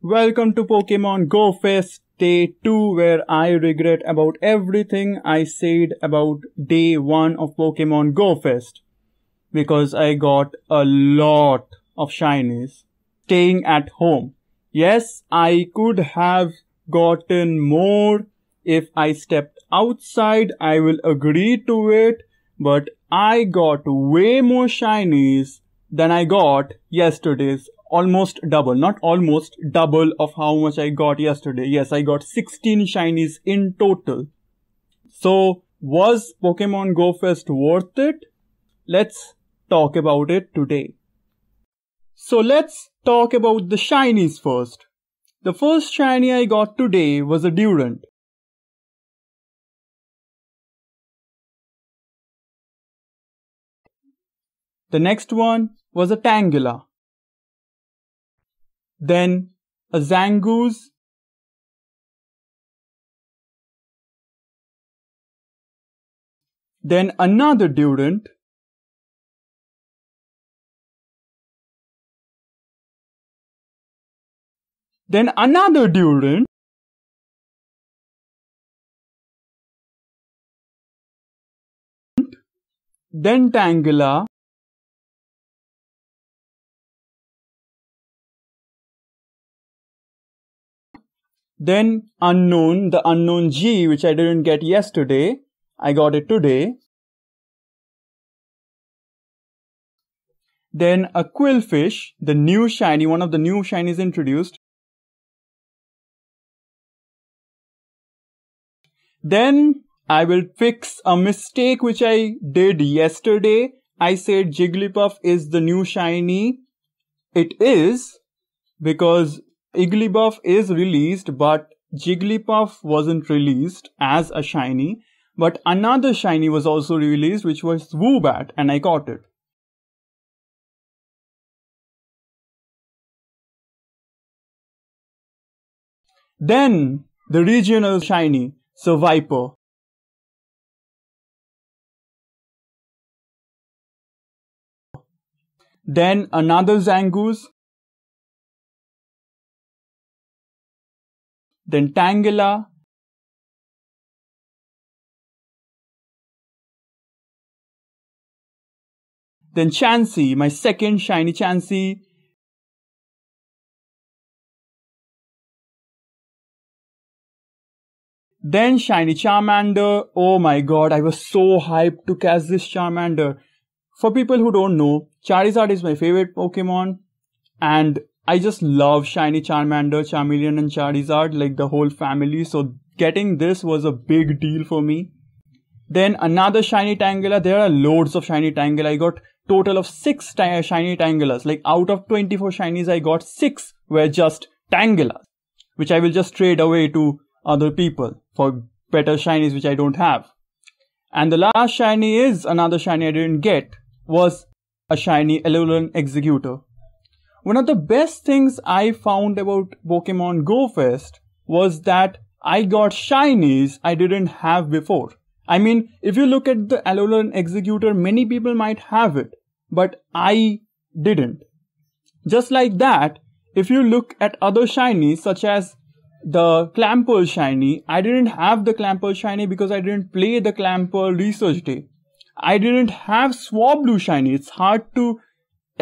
Welcome to Pokemon Go Fest Day 2 where I regret about everything I said about Day 1 of Pokemon Go Fest because I got a lot of shinies staying at home. Yes, I could have gotten more if I stepped outside. I will agree to it, but I got way more shinies than I got yesterday's almost double, not almost double of how much I got yesterday. Yes, I got 16 shinies in total. So was Pokemon Go Fest worth it? Let's talk about it today. So let's talk about the shinies first. The first shiny I got today was a Durant. The next one was a Tangela then a zangus. then another Durant, then another Durant, then Tangela, Then unknown, the unknown G, which I didn't get yesterday, I got it today. Then a quillfish, the new shiny, one of the new shinies introduced. Then I will fix a mistake which I did yesterday. I said Jigglypuff is the new shiny. It is because Igglybuff is released, but Jigglypuff wasn't released as a shiny, but another shiny was also released, which was Woobat, and I got it. Then the regional shiny, so Viper. Then another Zangoose, then Tangela, then Chansey, my second shiny Chansey. Then shiny Charmander. Oh my god, I was so hyped to catch this Charmander. For people who don't know, Charizard is my favorite Pokemon and I just love Shiny Charmander, Charmeleon, and Charizard, like the whole family. So getting this was a big deal for me. Then another Shiny Tangela. There are loads of Shiny Tangela. I got total of six t- uh, Shiny Tangelas. Like out of 24 Shinies, I got six were just Tangela, which I will just trade away to other people for better Shinies which I don't have. And the last Shiny is another Shiny I didn't get was a Shiny Alolan Executor one of the best things I found about Pokemon Go Fest was that I got shinies I didn't have before. I mean, if you look at the Alolan Executor, many people might have it, but I didn't. Just like that, if you look at other shinies such as the Clamper shiny, I didn't have the Clamper shiny because I didn't play the Clamper research day. I didn't have Swablu shiny. It's hard to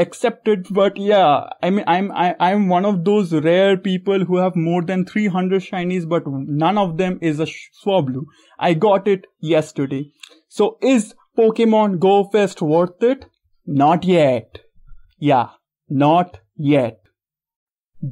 Accepted, but yeah i mean i'm I, am i am one of those rare people who have more than 300 shinies but none of them is a swablu i got it yesterday so is pokemon go fest worth it not yet yeah not yet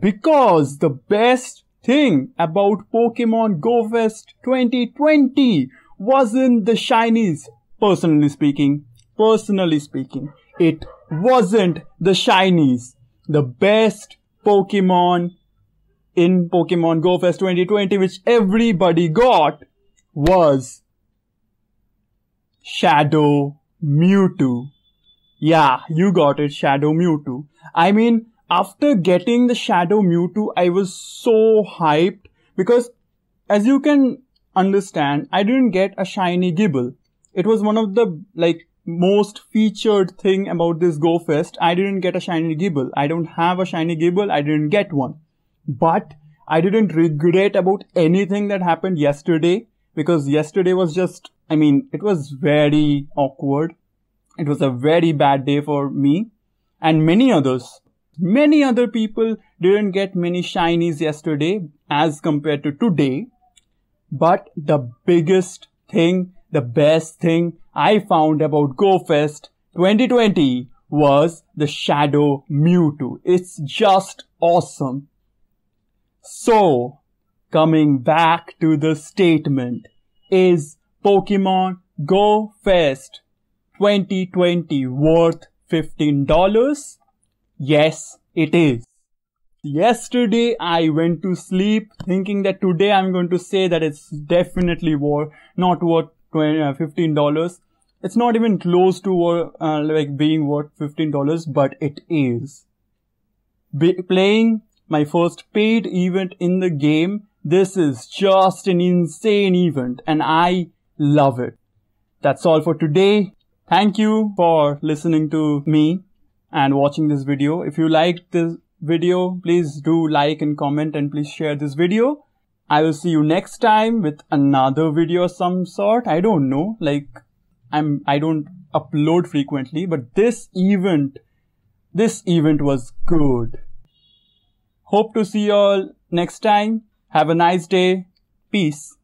because the best thing about pokemon go fest 2020 wasn't the shinies personally speaking personally speaking it wasn't the shinies. The best Pokemon in Pokemon Go Fest 2020, which everybody got, was Shadow Mewtwo. Yeah, you got it, Shadow Mewtwo. I mean, after getting the Shadow Mewtwo, I was so hyped because as you can understand, I didn't get a shiny Gibble. It was one of the like most featured thing about this Go Fest. I didn't get a shiny Gible. I don't have a shiny Gible. I didn't get one. But I didn't regret about anything that happened yesterday because yesterday was just, I mean, it was very awkward. It was a very bad day for me and many others. Many other people didn't get many shinies yesterday as compared to today. But the biggest thing the best thing I found about GoFest 2020 was the Shadow Mewtwo. It's just awesome. So, coming back to the statement, is Pokemon Go Fest 2020 worth $15? Yes, it is. Yesterday I went to sleep thinking that today I'm going to say that it's definitely worth not worth uh, $15 it's not even close to uh, like being worth $15 but it is Be- playing my first paid event in the game this is just an insane event and i love it that's all for today thank you for listening to me and watching this video if you liked this video please do like and comment and please share this video I will see you next time with another video of some sort. I don't know. Like, I'm, I don't upload frequently, but this event, this event was good. Hope to see you all next time. Have a nice day. Peace.